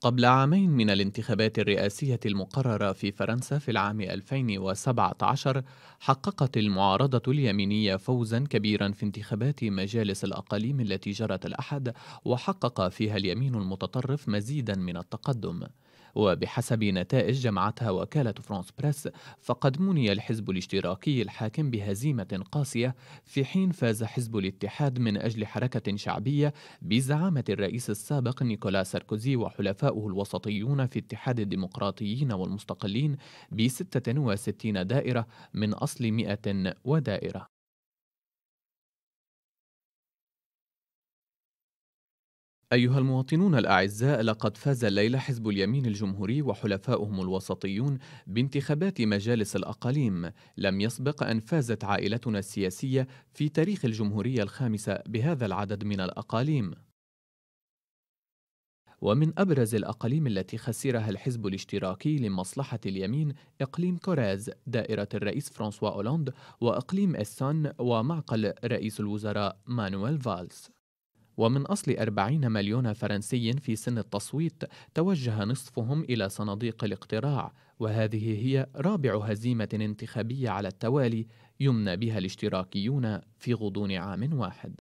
قبل عامين من الانتخابات الرئاسية المقررة في فرنسا في العام 2017 حققت المعارضة اليمينية فوزا كبيرا في انتخابات مجالس الأقاليم التي جرت الأحد وحقق فيها اليمين المتطرف مزيدا من التقدم وبحسب نتائج جمعتها وكالة فرانس بريس فقد مني الحزب الاشتراكي الحاكم بهزيمة قاسية في حين فاز حزب الاتحاد من أجل حركة شعبية بزعامة الرئيس السابق نيكولا ساركوزي وحلفائه الوسطيون في اتحاد الديمقراطيين والمستقلين ب 66 دائرة من أصل 100 ودائرة أيها المواطنون الأعزاء لقد فاز الليلة حزب اليمين الجمهوري وحلفاؤهم الوسطيون بانتخابات مجالس الأقاليم لم يسبق أن فازت عائلتنا السياسية في تاريخ الجمهورية الخامسة بهذا العدد من الأقاليم ومن أبرز الأقاليم التي خسرها الحزب الاشتراكي لمصلحة اليمين إقليم كوراز دائرة الرئيس فرانسوا أولاند وإقليم إسان ومعقل رئيس الوزراء مانويل فالز ومن أصل 40 مليون فرنسي في سن التصويت توجه نصفهم إلى صناديق الاقتراع وهذه هي رابع هزيمة انتخابية على التوالي يمنى بها الاشتراكيون في غضون عام واحد